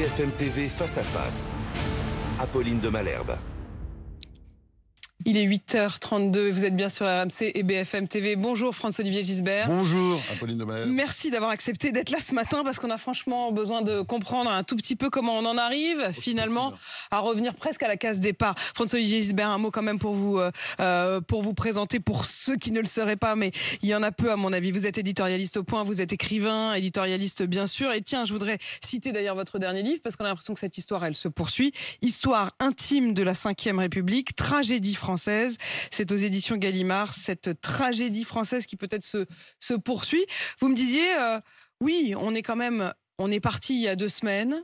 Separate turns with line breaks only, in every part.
BFM TV face à face. Apolline de Malherbe.
Il est 8h32 et vous êtes bien sur RMC et BFM TV. Bonjour François-Olivier Gisbert.
Bonjour Apolline Demer.
Merci d'avoir accepté d'être là ce matin parce qu'on a franchement besoin de comprendre un tout petit peu comment on en arrive finalement à revenir presque à la case départ. François-Olivier Gisbert, un mot quand même pour vous, euh, euh, pour vous présenter pour ceux qui ne le seraient pas, mais il y en a peu à mon avis. Vous êtes éditorialiste au point, vous êtes écrivain, éditorialiste bien sûr. Et tiens, je voudrais citer d'ailleurs votre dernier livre parce qu'on a l'impression que cette histoire, elle se poursuit. Histoire intime de la Ve République, tragédie française c'est aux éditions Gallimard, cette tragédie française qui peut-être se, poursuit. Vous me disiez, euh, oui, on est quand même, on est parti il y a deux semaines.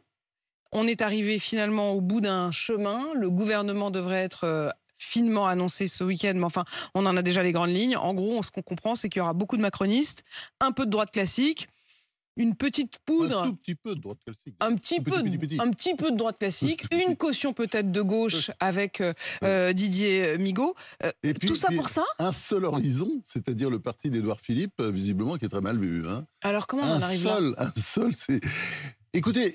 On est arrivé finalement au bout d'un chemin. Le gouvernement devrait être euh, finement annoncé ce week-end, mais enfin, on en a déjà les grandes lignes. En gros, ce qu'on comprend, c'est qu'il y aura beaucoup de macronistes, un peu de droite classique, une petite poudre. Un petit peu de droite classique. une caution peut-être de gauche avec euh, euh, Didier euh, Migaud.
et tout ça pour ça Un seul horizon, c'est-à-dire le parti d'Édouard Philippe, visiblement qui est très mal vu. Hein. Alors comment on un arrive seul, Un seul, c'est. Écoutez.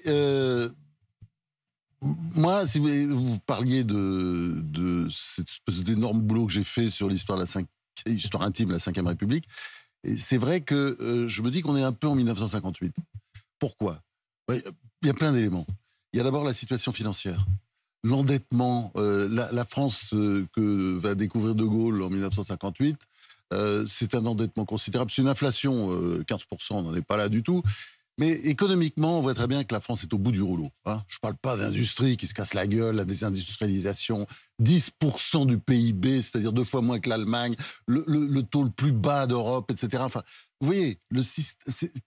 moi, si vous, parliez de, de cette espèce d'énorme boulot que j'ai fait sur l'histoire intime de la Ve République, c'est vrai que euh, je me dis qu'on est un peu en 1958. Pourquoi Il y a plein d'éléments. Il y a d'abord la situation financière. L'endettement, euh, la, France euh, que va découvrir De Gaulle en 1958, c'est un endettement considérable. C'est une inflation, 15%, on n'en est pas là du tout. Mais économiquement, on voit très bien que la France est au bout du rouleau. Hein. Je ne parle pas d'industrie qui se casse la gueule, la désindustrialisation, 10% du PIB, c'est-à-dire deux fois moins que l'Allemagne, le, taux le plus bas d'Europe, etc. Enfin, vous voyez, le,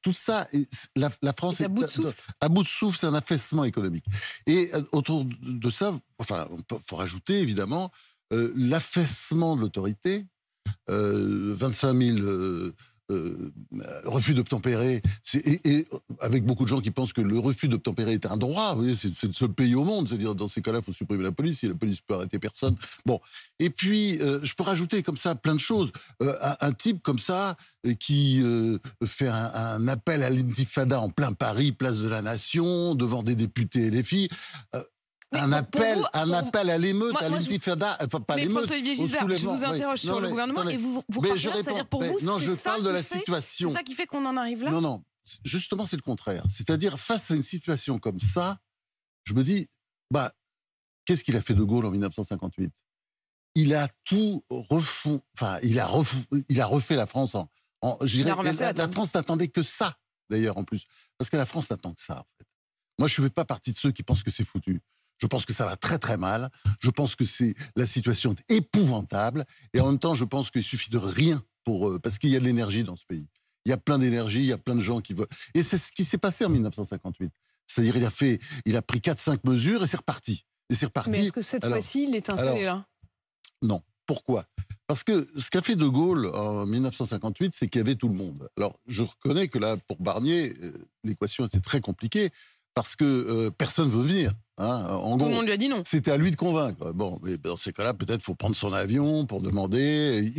tout ça, la, la France est, à bout de souffle. À, bout de souffle, c'est un affaissement économique. Et euh, autour de ça, enfin, faut rajouter évidemment euh, l'affaissement de l'autorité. Euh, 25 000. Euh, euh, refus d'obtempérer, et, et, euh, avec beaucoup de gens qui pensent que le refus d'obtempérer est un droit, c'est le seul pays au monde, c'est-à-dire dans ces cas-là, il faut supprimer la police, et la police peut arrêter personne. Bon, et puis je peux rajouter comme ça plein de choses. un, type comme ça qui fait un, appel à l'intifada en plein Paris, place de la Nation, devant des députés et des filles, un appel, un appel à l'émeute, à l'intifada, enfin euh, pas l'émeute, Je vous interroge sur le gouvernement et vous vous c'est-à-dire pour vous, non, je parle de la situation. C'est ça qui
fait qu'on en arrive là. Non, non,
justement, c'est le contraire. C'est-à-dire face à une situation comme ça, je me dis, bah, qu'est-ce qu'il a fait de Gaulle en 1958 Il a tout refond, enfin, il a il a refait la France en, je dirais, la, la, hein. France n'attendait que ça, d'ailleurs, en plus, parce que la France n'attend que ça. En fait. Moi, je ne fais pas partie de ceux qui pensent que c'est foutu. Je pense que ça va très très mal. Je pense que c'est la situation est épouvantable. Et en même temps, je pense qu'il suffit de rien pour euh, parce qu'il y a de l'énergie dans ce pays. Il y a plein d'énergie, il y a plein de gens qui veulent. Et c'est ce qui s'est passé en 1958. C'est-à-dire, il a fait, il a pris 4-5 mesures et c'est reparti. Et c'est reparti. Mais est-ce que cette fois-ci, l'étincelle est là Non. Pourquoi Parce que ce qu'a fait De Gaulle en 1958, c'est qu'il y avait tout le monde. Alors, je reconnais que là, pour Barnier, euh, l'équation était très compliquée parce que euh, personne ne veut venir. Hein, tout le monde lui a dit non. C'était à lui de convaincre. Bon, mais dans ces cas-là, peut-être faut prendre son avion pour demander.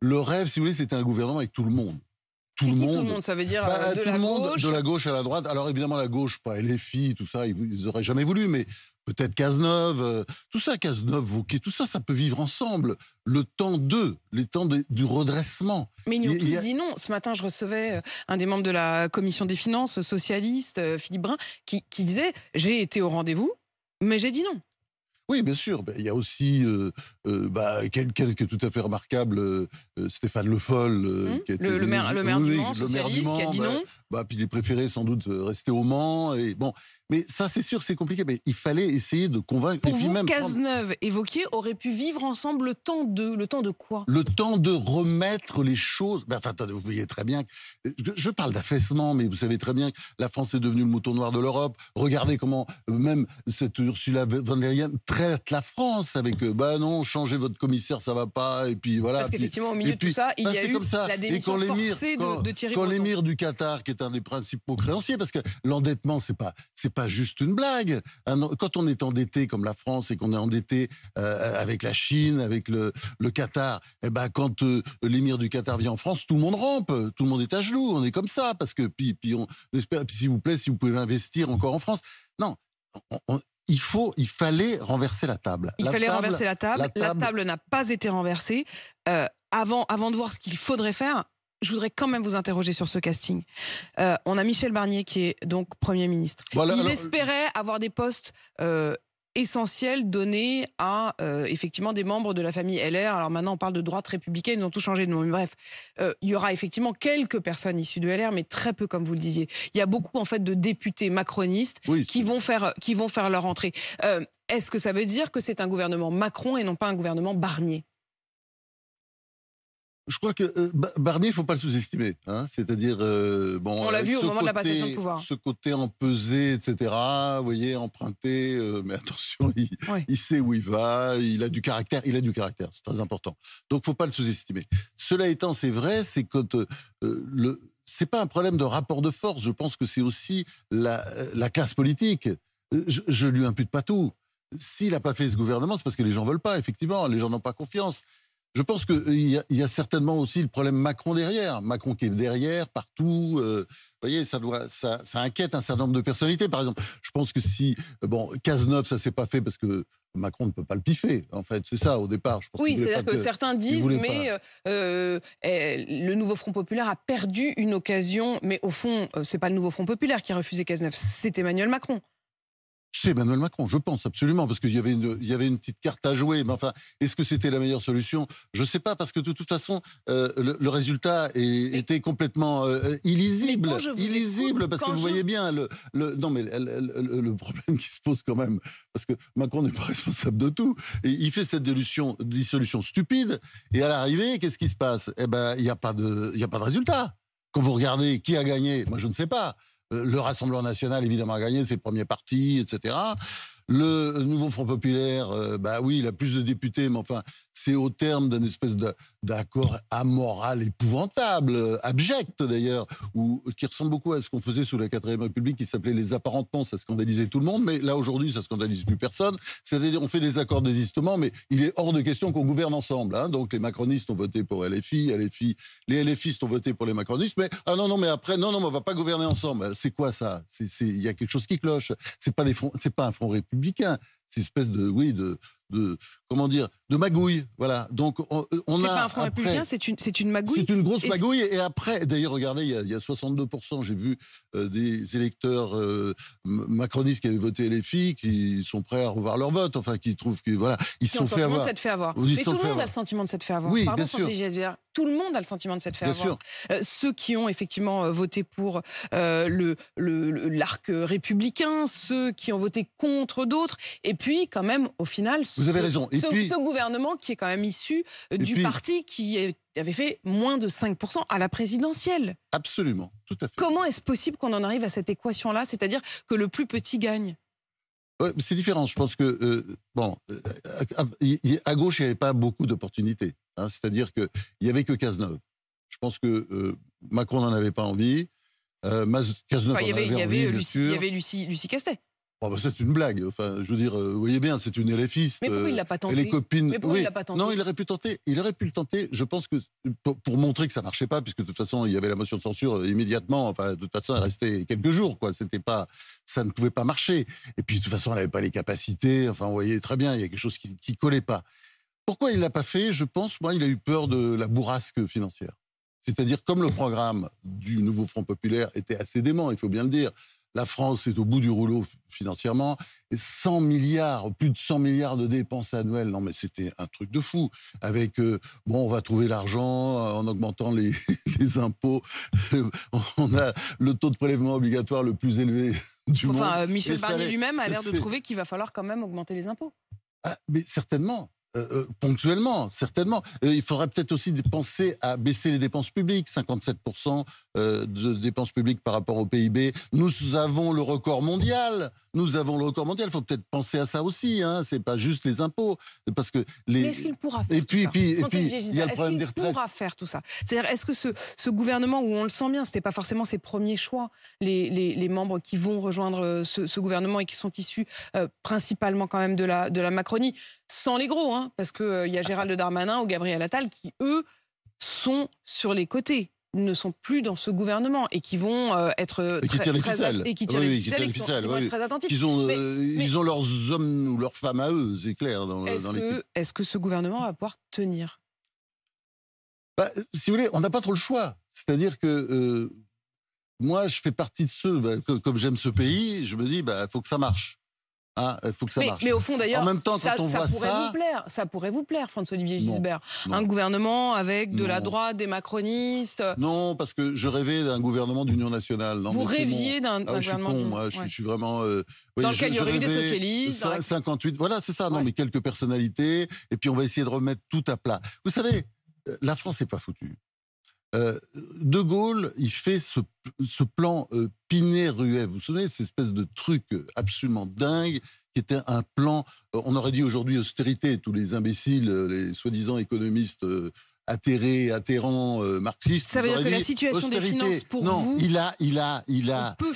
le rêve, si vous voulez, c'était un gouvernement avec tout le monde. Tout, le, monde. tout le monde, ça
veut dire bah, euh, de tout le monde, de
la gauche à la droite. Alors évidemment, la gauche, pas LFI, tout ça, ils n'auraient jamais voulu, mais peut-être Cazeneuve, euh, tout ça, Cazeneuve, Vauquet, tout ça, ça peut vivre ensemble. Le temps d'eux, les temps du redressement. Mais ils nous dit
non. Ce matin, je recevais euh, un des membres de la commission des finances euh, socialiste, Philippe Brun, qui, disait J'ai été au rendez-vous, mais j'ai dit non.
Oui, bien sûr. Ben, il y a aussi bah, quelques tout à fait remarquable, Stéphane Le Foll. Hmm qui le, maire, le du Mans, le qui a dit bah, non. Bah, puis il est préféré sans doute rester au Mans. Et bon, mais ça, c'est sûr, c'est compliqué. Mais il fallait essayer de convaincre. Pour vous, même
Cazeneuve évoqué aurait pu vivre ensemble le temps de, le temps de quoi
Le temps de remettre les choses. Ben, enfin, vous voyez très bien. Je, je parle d'affaissement, mais vous savez très bien que la France est devenue le mouton noir de l'Europe. Regardez comment euh, même cette Ursula von der Leyen traite la France avec bah non, changez votre commissaire, ça va pas. Et puis voilà. Parce qu'effectivement, au milieu de tout ça, il ben, y a eu comme ça. la démission et forcée de, de, Thierry Quand l'émir du Qatar, qui est un des principaux créanciers, parce que l'endettement, c'est pas, c'est pas juste une blague. Quand on est endetté comme la France et qu'on est endetté euh, avec la Chine, avec le, Qatar, eh ben quand euh, l'émir du Qatar vient en France, tout le monde rampe, tout le monde est à genoux. On est comme ça parce que puis puis on espère, s'il vous plaît, si vous pouvez investir encore en France. Non, il faut, il fallait renverser la table. Il fallait renverser la table. La table
n'a pas été renversée. Euh, avant, avant de voir ce qu'il faudrait faire, je voudrais quand même vous interroger sur ce casting. Euh, on a Michel Barnier qui est donc Premier ministre. Il espérait avoir des postes euh, essentiels donnés à euh, effectivement des membres de la famille LR. Alors maintenant on parle de droite républicaine, ils ont tout changé de nom. bref, il y aura effectivement quelques personnes issues de LR, mais très peu comme vous le disiez. Il y a beaucoup en fait de députés macronistes qui vont faire qui vont faire leur entrée. Est-ce que ça veut dire que c'est un gouvernement Macron et non pas un gouvernement Barnier
je crois que euh, Barnier, il faut pas le sous-estimer. Hein. C'est-à-dire, euh, bon, on l'a vu au moment côté, de la passation pouvoir. Ce côté empesé, etc. Vous voyez, emprunté, euh, mais attention, il, sait où il va, il a du caractère, il a du caractère, c'est très important. Donc, faut pas le sous-estimer. Cela étant, c'est vrai, c'est que le, c'est pas un problème de rapport de force. Je pense que c'est aussi la, classe politique. Je, je lui impute pas tout. S'il n'a pas fait ce gouvernement, c'est parce que les gens veulent pas. Effectivement, les gens n'ont pas confiance. Je pense qu'il euh, y, y, a certainement aussi le problème Macron derrière. Macron qui est derrière, partout. Euh, vous voyez, ça, doit, ça, inquiète un certain nombre de personnalités. Par exemple, je pense que si. Euh, bon, Cazeneuve, ça s'est pas fait parce que Macron ne peut pas le piffer, en fait, c'est ça au départ. Je oui, c'est-à-dire que, certains disent, mais
eh, le nouveau Front populaire a perdu une occasion, mais au fond, c'est pas le nouveau Front populaire qui a refusé Cazeneuve, c'est Emmanuel Macron
c'est Emmanuel Macron, je pense absolument, parce qu'il y, avait une, il y avait une petite carte à jouer. Mais enfin, est-ce que c'était la meilleure solution Je ne sais pas, parce que de toute façon, euh, le, résultat était complètement euh, euh, illisible. Illisible, parce que vous voyez bien le, non, mais le, problème qui se pose quand même, parce que Macron n'est pas responsable de tout. Et il fait cette dilution, dissolution stupide, et à l'arrivée, qu'est-ce qui se passe Eh ben, il n'y a, pas de, y a pas de résultat. Quand vous regardez qui a gagné, moi je ne sais pas. Euh, le Rassemblement national, évidemment, a gagné ses premiers partis, etc. Le nouveau Front populaire, euh, bah oui, il a plus de députés, mais enfin, c'est au terme d'un espèce d'accord amoral épouvantable, euh, abject d'ailleurs, euh, qui ressemble beaucoup à ce qu'on faisait sous la 4 République, qui s'appelait les apparentements. Ça scandalisait tout le monde, mais là aujourd'hui, ça scandalise plus personne. C'est-à-dire, on fait des accords d'existement, mais il est hors de question qu'on gouverne ensemble. Hein. Donc les macronistes ont voté pour LFI, LFI, les LFistes ont voté pour les macronistes, mais ah non, non, mais après, non, non, on va pas gouverner ensemble. C'est quoi ça Il y a quelque chose qui cloche. C'est pas, pas un front républicain espèce de, oui, de, de comment dire, de magouille. Voilà. Donc on, a. C'est pas un franc républicain,
c'est une, c'est une magouille. C'est une grosse magouille.
Et après, d'ailleurs, regardez, il y a, 62 j'ai vu euh, des électeurs euh, macronistes qui avaient voté les filles, qui sont prêts à revoir leur vote, enfin, qui trouvent que voilà, ils se sont fait avoir. Fait Mais tout le monde a le
sentiment de cette fait avoir. Oui, bien sûr tout le monde a le sentiment de cette fait Bien
euh, ceux qui ont
effectivement euh, voté pour euh, le l'arc républicain, ceux qui ont voté contre d'autres, et puis quand même au final, Vous ce, avez raison. gouvernement qui est quand même issu du parti qui avait fait moins de 5% à la présidentielle.
Absolument,
tout à fait. Comment est-ce possible qu'on en arrive à cette équation-là, c'est-à-dire que le plus petit gagne
C'est différent. Je pense que, bon, à, à gauche, il n'y avait pas beaucoup d'opportunités. Hein, c'est-à-dire qu'il n'y avait que Cazeneuve. Je pense que euh, Macron n'en avait pas envie. Euh, avait, Il y avait
Lucie, Lucie Castet.
Oh, bah, c'est une blague. Enfin, je veux dire, euh, vous voyez bien, c'est une éléphiste. Mais pourquoi il l'a les copines. il l'a pas tenté Non, il aurait pu tenter. Il aurait pu le tenter. Je pense que pour, montrer que ça ne marchait pas, puisque de toute façon, il y avait la motion de censure immédiatement. Enfin, de toute façon, elle restait quelques jours. Quoi, pas, ça ne pouvait pas marcher. Et puis, de toute façon, elle n'avait pas les capacités. Enfin, vous voyez très bien, il y a quelque chose qui, ne collait pas. Pourquoi il ne l'a pas fait Je pense, moi, il a eu peur de la bourrasque financière. C'est-à-dire, comme le programme du nouveau Front populaire était assez dément, il faut bien le dire, la France est au bout du rouleau financièrement, 100 milliards, plus de 100 milliards de dépenses annuelles. Non, mais c'était un truc de fou. Avec, euh, bon, on va trouver l'argent euh, en augmentant les, impôts. on a le taux de prélèvement obligatoire le plus élevé du monde. Enfin, euh, Michel Barnier lui-même a l'air de trouver
qu'il va falloir quand même augmenter les impôts.
Ah, mais certainement. Euh, euh, ponctuellement, certainement. il faudrait peut-être aussi penser à baisser les dépenses publiques, 57% euh, de dépenses publiques par rapport au PIB. Nous avons le record mondial. Nous avons le record mondial. Il faut peut-être penser à ça aussi. Hein. C'est pas juste les impôts, parce que les. est-ce
qu'il pourra faire Et puis, tout et puis, il y a le problème des retraites. pourra faire tout ça C'est-à-dire, est-ce que ce, gouvernement, où on le sent bien, c'était pas forcément ses premiers choix, les, membres qui vont rejoindre ce, gouvernement et qui sont issus principalement quand même de la, de la Macronie, sans les gros, hein, parce qu'il euh, y a Gérald Darmanin ou Gabriel Attal qui, eux, sont sur les côtés ne sont plus dans ce gouvernement et qui vont euh, être et qui qui tirent les ficelles, Ils euh, ont,
leurs hommes ou leurs femmes à eux, c'est clair.
est-ce, que, ce gouvernement va pouvoir tenir
bah, Si vous voulez, on n'a pas trop le choix. C'est-à-dire que moi, je fais partie de ceux, bah, comme j'aime ce pays, je me dis, il bah, faut que ça marche. Ah, euh, faut que ça mais, marche. Mais au fond, d'ailleurs, même temps, ça, ça pourrait vous
plaire. Ça pourrait vous plaire, François-Olivier Gisbert. Un gouvernement avec de la droite, des macronistes. Euh,
non, parce que je rêvais d'un gouvernement d'union nationale. vous rêviez d'un gouvernement. Ah je suis con, je, suis vraiment. Euh, dans lequel il y aurait eu des socialistes. 58, voilà, c'est ça. Non, mais quelques personnalités. Et puis, on va essayer de remettre tout à plat. Vous savez, la France n'est pas foutue. Euh, de Gaulle, il fait ce, plan euh, Pinet-Ruet. Vous vous souvenez, cette espèce de truc euh, absolument dingue qui était un plan, on aurait dit aujourd'hui austérité, tous les imbéciles, les soi-disant économistes atterré, atterrant, euh, marxiste. Ça veut dire que la situation des finances pour vous. Il a, il a, il a. Peut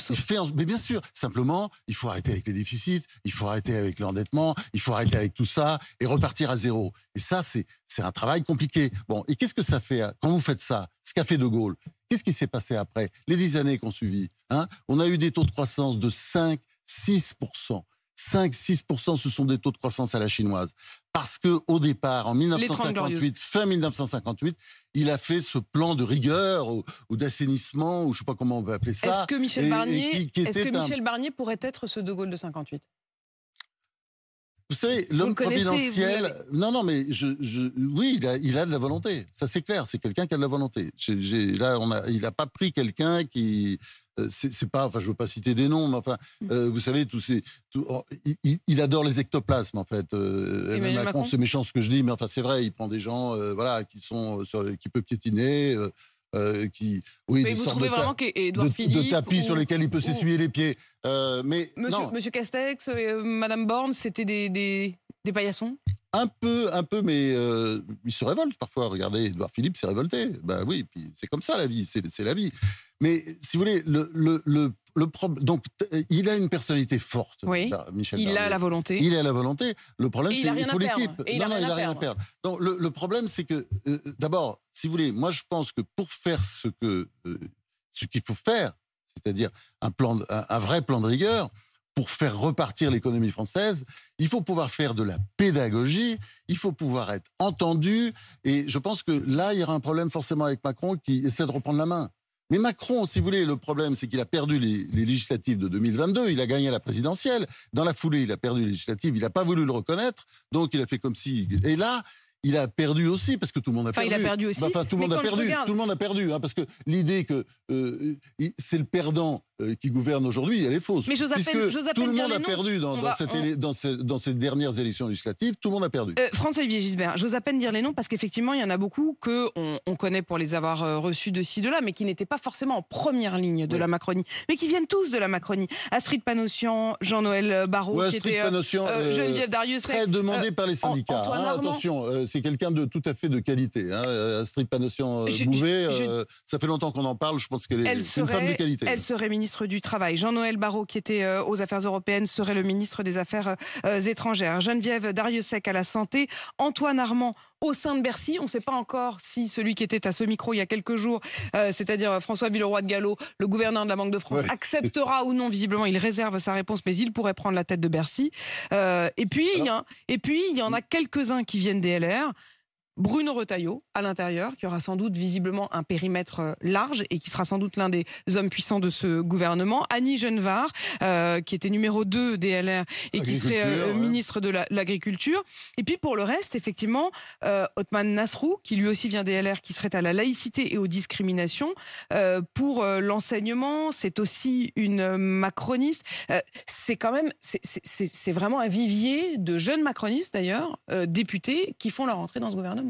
mais bien sûr, simplement, il faut arrêter avec les déficits, il faut arrêter avec l'endettement, il faut arrêter avec tout ça et repartir à zéro. Et ça, c'est, c'est un travail compliqué. Bon, et qu'est-ce que ça fait euh, quand vous faites ça Ce qu'a fait De Gaulle. Qu'est-ce qui s'est passé après Les dix années qu'on suivit. Hein on a eu des taux de croissance de 5, 6 5-6%, ce sont des taux de croissance à la chinoise. Parce que au départ, en 1958, fin 1958, il a fait ce plan de rigueur ou, d'assainissement, ou je ne sais pas comment on peut appeler ça. Est-ce que Michel, Barnier,
pourrait être ce De Gaulle de 58
vous savez, l'homme providentiel. Non, non, mais je, oui, il a, de la volonté. Ça, c'est clair. C'est quelqu'un qui a de la volonté. là, on a, il n'a pas pris quelqu'un qui, euh, c'est pas, enfin, je veux pas citer des noms, mais enfin, mmh. euh, vous savez, tous il, adore les ectoplasmes, en fait. Euh, Macron, c'est méchant ce que je dis, mais enfin, c'est vrai, il prend des gens, euh, voilà, qui sont, qui peut piétiner. qui, oui, mais vous trouvez de vraiment qu'Edouard Philippe. De tapis sur lesquels il peut s'essuyer les pieds. mais, monsieur,
Castex, Madame Borne, c'était des, des, des paillassons
un peu, un peu, mais euh, il se révolte parfois. Regardez, Edouard Philippe s'est révolté. Ben oui, puis c'est comme ça la vie, c'est la vie. Mais si vous voulez, le, Donc, il a une personnalité forte. Oui. Michel il a la volonté. Il a la volonté. Le problème, c'est qu'il faut l'équipe. il rien, il a rien à perdre. Donc, le, problème, c'est que, euh, d'abord, si vous voulez, moi, je pense que pour faire ce que, euh, qu'il faut faire, c'est-à-dire un plan, un vrai plan de rigueur pour faire repartir l'économie française, il faut pouvoir faire de la pédagogie, il faut pouvoir être entendu. Et je pense que là, il y aura un problème forcément avec Macron qui essaie de reprendre la main. Mais Macron, si vous voulez, le problème, c'est qu'il a perdu les, législatives de 2022, il a gagné la présidentielle. Dans la foulée, il a perdu les législatives, il n'a pas voulu le reconnaître, donc il a fait comme si... Et là, il a perdu aussi, parce que tout le monde a enfin, perdu. il a perdu aussi. Enfin, tout le monde a perdu, tout le monde a perdu, hein, parce que l'idée que euh, euh, c'est le perdant euh, qui gouverne aujourd'hui, elle est fausse. Mais Puisque tout le monde a perdu dans, dans, ces, dernières élections législatives, tout le monde a perdu.
Euh, François-Olivier Gisbert, j'ose à peine dire les noms parce qu'effectivement, il y en a beaucoup que on, connaît pour les avoir euh, reçus de ci, de là, mais qui n'étaient pas forcément en première ligne de la Macronie, mais qui viennent tous de la Macronie. Astrid Panossian, Jean-Noël Barrot, qui était, Panossian, euh, Darius, très demandé par les syndicats. Hein.
attention, c'est quelqu'un de tout à fait de qualité. Hein, Astrid Panossian-Bouvet, ça fait longtemps qu'on en parle, je pense qu'elle est, une femme de qualité. Elle
serait ministre du Travail. Jean-Noël Barrot, qui était euh, aux Affaires européennes, serait le ministre des Affaires euh, étrangères. Geneviève Dariussec à la Santé. Antoine Armand au sein de Bercy. On ne sait pas encore si celui qui était à ce micro il y a quelques jours, euh, c'est-à-dire François Villeroy de Gallo, le gouverneur de la Banque de France, acceptera ou non. Visiblement, il réserve sa réponse, mais il pourrait prendre la tête de Bercy. et puis, et puis, il y en a mm. quelques-uns qui viennent des LR. Bruno Retailleau à l'intérieur, qui aura sans doute visiblement un périmètre euh, large et qui sera sans doute l'un des hommes puissants de ce gouvernement. Annie Genevard, euh, qui était numéro 2 des LR et qui serait euh, ministre de l'Agriculture. et puis pour le reste, effectivement, euh, Othman Nasrou, qui lui aussi vient des LR, qui serait à la laïcité et aux discriminations. pour l'enseignement, c'est aussi une macroniste. c'est quand même, c'est vraiment un vivier de jeunes macronistes d'ailleurs, députés, qui font leur entrée dans ce gouvernement.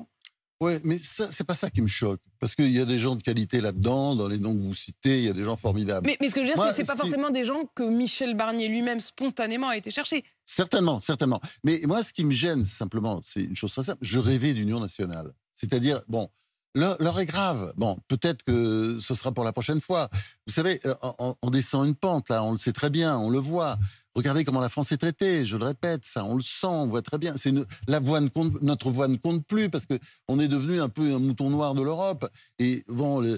Oui, mais ce n'est pas ça qui me choque. Parce qu'il y a des gens de qualité là-dedans, dans les noms que vous citez, il y a des gens formidables. Mais, ce que je veux dire, c'est pas forcément
des gens que Michel Barnier lui-même spontanément a été chercher.
Certainement, certainement. Mais moi, ce qui me gêne, simplement, c'est une chose très simple. Je rêvais d'union nationale. C'est-à-dire, bon, L'heure est grave. Bon, peut-être que ce sera pour la prochaine fois. Vous savez, euh, on, descend une pente, là, on le sait très bien, on le voit. Regardez comment la France est traitée. Je le répète, ça, on le sent, on voit très bien. C'est compte, notre voix ne compte plus parce que on est devenu un peu un mouton noir de l'Europe. Et bon,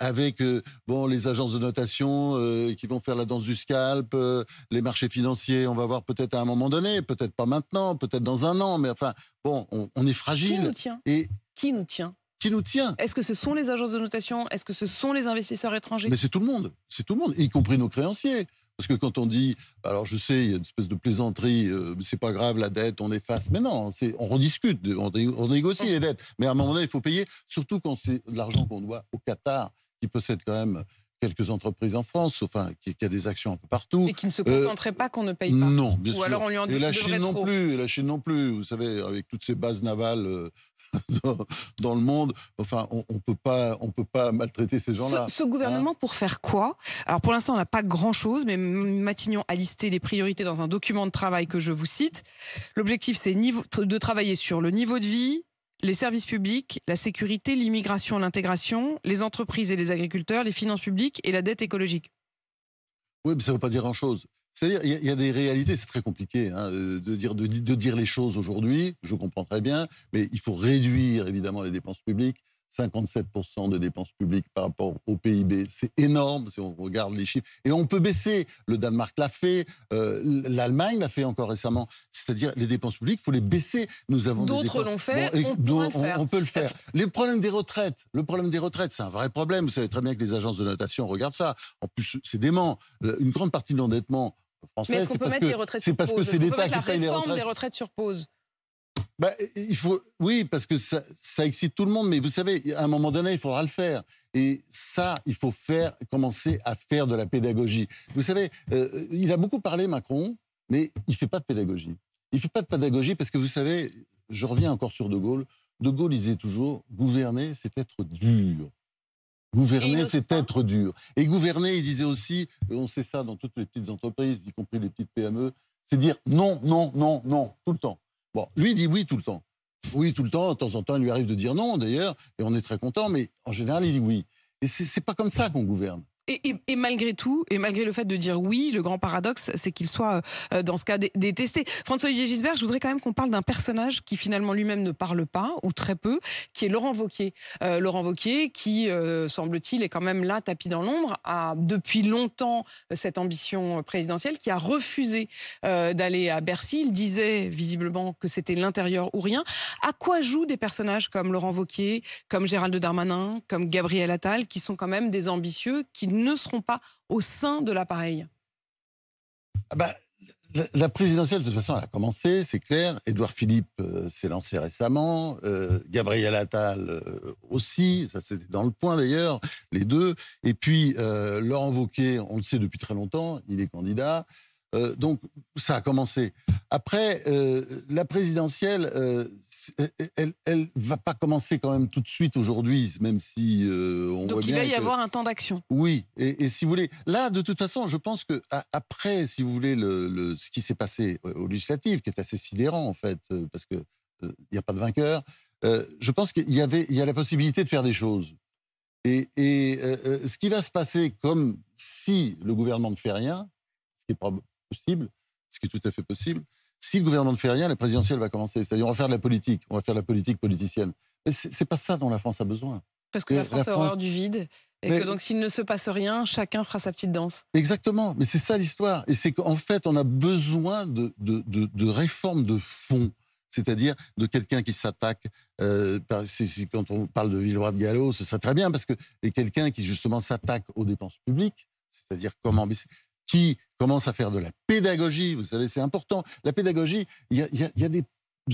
avec euh, bon les agences de notation euh, qui vont faire la danse du scalp, euh, les marchés financiers, on va voir peut-être à un moment donné, peut-être pas maintenant, peut-être dans un an, mais enfin bon, on, on est fragile. Qui nous tient Et
qui nous tient qui nous tient. Est-ce que ce sont les agences de notation Est-ce que ce sont les investisseurs
étrangers Mais c'est tout le monde, c'est tout le monde, y compris nos créanciers. Parce que quand on dit, alors je sais, il y a une espèce de plaisanterie, euh, c'est pas grave la dette, on efface. Mais non, on rediscute, on, négocie les dettes. Mais à un moment donné, il faut payer, surtout quand c'est l'argent qu'on doit au Qatar, qui possède quand même quelques entreprises en France, enfin, qui, a des actions un peu partout. Et qui ne se euh, contenterait
pas qu'on ne paye pas. Non, bien sûr. Et la Chine non
plus, la Chine non plus. Vous savez, avec toutes ces bases navales euh, dans, le monde, enfin, on ne on peut, pas maltraiter ces gens-là. Ce,
gouvernement, hein. pour faire quoi Alors pour l'instant, on n'a pas grand-chose, mais Matignon a listé les priorités dans un document de travail que je vous cite. L'objectif, c'est de travailler sur le niveau de vie, les services publics, la sécurité, l'immigration, l'intégration, les entreprises et les agriculteurs, les finances publiques et la dette écologique.
Oui, mais ça ne veut pas dire grand-chose. C'est-à-dire, il y, a des réalités, c'est très compliqué hein, euh, de, dire, de, dire les choses aujourd'hui, je comprends très bien, mais il faut réduire évidemment les dépenses publiques, 57% de dépenses publiques par rapport au PIB. C'est énorme si on regarde les chiffres. Et on peut baisser. Le Danemark l'a fait, euh, l'Allemagne l'a fait encore récemment. C'est-à-dire, les dépenses publiques, il faut les baisser. Nous avons D'autres l'ont fait, on, peut le faire. Les problèmes des retraites. Le problème des retraites, c'est un vrai problème. Vous savez très bien que les agences de notation regardent ça. En plus, c'est dément. Une grande partie de l'endettement français, c'est parce, que c'est l'État qui paye les retraites. des
retraites sur pause
bah, il faut, oui, parce que ça, excite tout le monde, mais vous savez, à un moment donné, il faudra le faire. Et ça, il faut faire, commencer à faire de la pédagogie. Vous savez, euh, il a beaucoup parlé, Macron, mais il ne fait pas de pédagogie. Il ne fait pas de pédagogie parce que vous savez, je reviens encore sur De Gaulle. De Gaulle disait toujours gouverner, c'est être dur. Gouverner, c'est être dur. Et gouverner, il disait aussi, on sait ça dans toutes les petites entreprises, y compris les petites PME, c'est dire non, non, non, non, tout le temps. Bon, lui dit oui tout le temps. Oui tout le temps, de temps en temps, il lui arrive de dire non d'ailleurs, et on est très content, mais en général, il dit oui. Et c'est pas comme ça qu'on gouverne.
Et, malgré tout, et malgré le fait de dire oui, le grand paradoxe, c'est qu'il soit, euh, dans ce cas, détesté. François-Olivier Gisbert, je voudrais quand même qu'on parle d'un personnage qui finalement lui-même ne parle pas, ou très peu, qui est Laurent Vauquier. Euh, Laurent Vauquier, qui, euh, semble-t-il, est quand même là, tapis dans l'ombre, a depuis longtemps cette ambition présidentielle, qui a refusé d'aller à Bercy. Il disait visiblement que c'était l'intérieur ou rien. À quoi jouent des personnages comme Laurent Vauquier, comme Gérald Darmanin, comme Gabriel Attal, qui sont quand même des ambitieux, qui ne seront pas au sein de l'appareil
ah bah, la, présidentielle, de toute façon, elle a commencé, c'est clair. Édouard Philippe euh, s'est lancé récemment, euh, Gabriel Attal euh, aussi, ça c'était dans le point d'ailleurs, les deux. Et puis Laurent Wauquiez, on le sait depuis très longtemps, il est candidat. donc ça a commencé. Après, la présidentielle, elle, elle va pas commencer quand même tout de suite aujourd'hui, même si euh, on Donc il va y avoir
un temps d'action.
Oui, et, si vous voulez, là de toute façon, je pense que après, si vous voulez, le, ce qui s'est passé aux législatives, qui est assez sidérant en fait, euh, parce que euh, il n'y a pas de vainqueur, euh, je pense qu'il y avait, il y a la possibilité de faire des choses. Et, et ce qui va se passer, comme si le gouvernement ne fait rien, ce qui est possible, ce qui est tout à fait possible, si le gouvernement ne fait rien, la présidentielle va commencer. C'est-à-dire, on va faire de la politique, on va faire de la politique politicienne. Mais n'est pas ça dont la France a besoin. Parce que la France, du
vide. Et que donc, s'il ne se passe rien, chacun fera sa petite danse.
Exactement. Mais c'est ça l'histoire. Et c'est qu'en fait, on a besoin de, de, réformes de fond. C'est-à-dire de quelqu'un qui s'attaque. Euh, quand on parle de Villeroi de Gallo, ce très bien parce que quelqu'un qui justement s'attaque aux dépenses publiques, c'est-à-dire comment qui commence à faire de la pédagogie. Vous savez, c'est important. La pédagogie, il y, y a, des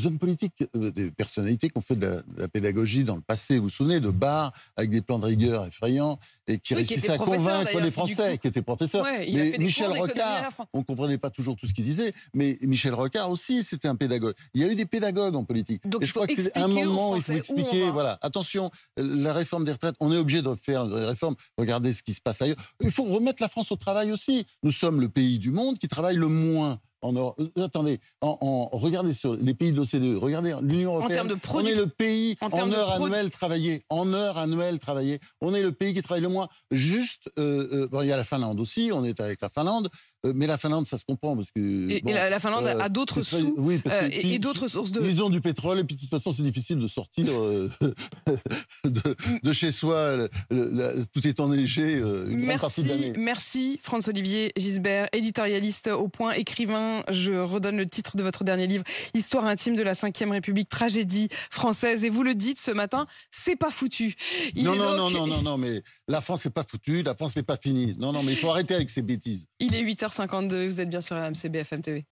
hommes politiques, euh, des personnalités qui ont fait de la, pédagogie dans le passé, vous vous souvenez, de Barre, avec des plans de rigueur effrayants, et qui réussissaient à convaincre les Français, qui étaient professeurs. mais Michel Rocard, on ne comprenait pas toujours tout ce qu'il disait, mais Michel Rocard aussi, c'était un pédagogue. Il y a eu des pédagogues en politique. et je crois que c'est un moment, il faut expliquer, voilà, attention, la réforme des retraites, on est obligé de faire des réformes, regardez ce qui se passe ailleurs. Il faut remettre la France au travail aussi. Nous sommes le pays du monde qui travaille le moins. Euh, euh, attendez, regardez sur les pays de l'OCDE, regardez l'Union européenne. De on est le pays en, heure heures annuelles en heure annuelle travaillées. On est le pays qui travaille le moins. Juste, euh, il y a la Finlande aussi. On est avec la Finlande. Euh, mais la Finlande, ça se comprend parce que. Et, la, Finlande euh, a d'autres sous oui, euh, et, d'autres sources de. Ils ont du pétrole et puis de toute façon, c'est difficile de sortir mm. de, chez soi, tout est enneigé. Une merci,
merci France olivier Gisbert, éditorialiste au point, écrivain. Je redonne le titre de votre dernier livre, Histoire intime de la Ve République, tragédie française. Et vous le dites ce matin, c'est pas foutu. non, non, non, non, non,
non, mais la France n'est pas foutue, la France n'est pas finie. Non, non, mais il faut arrêter avec ces bêtises.
Il est 8h52, vous êtes bien sur RMC BFM TV.